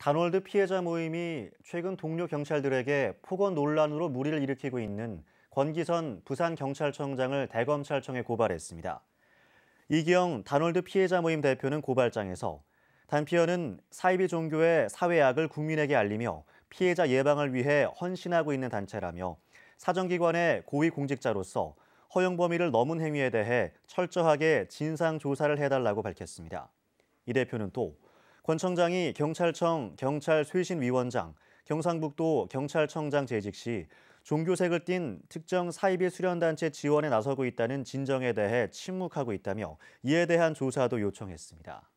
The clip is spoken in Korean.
단월드 피해자 모임이 최근 동료 경찰들에게 폭언 논란으로 무리를 일으키고 있는 권기선 부산경찰청장을 대검찰청에 고발했습니다. 이기영 단월드 피해자 모임 대표는 고발장에서 단피어는 사이비 종교의 사회악을 국민에게 알리며 피해자 예방을 위해 헌신하고 있는 단체라며 사정기관의 고위공직자로서 허용 범위를 넘은 행위에 대해 철저하게 진상조사를 해달라고 밝혔습니다. 이 대표는 또권 청장이 경찰청 경찰쇄신위원장, 경상북도 경찰청장 재직 시 종교색을 띤 특정 사이비 수련단체 지원에 나서고 있다는 진정에 대해 침묵하고 있다며 이에 대한 조사도 요청했습니다.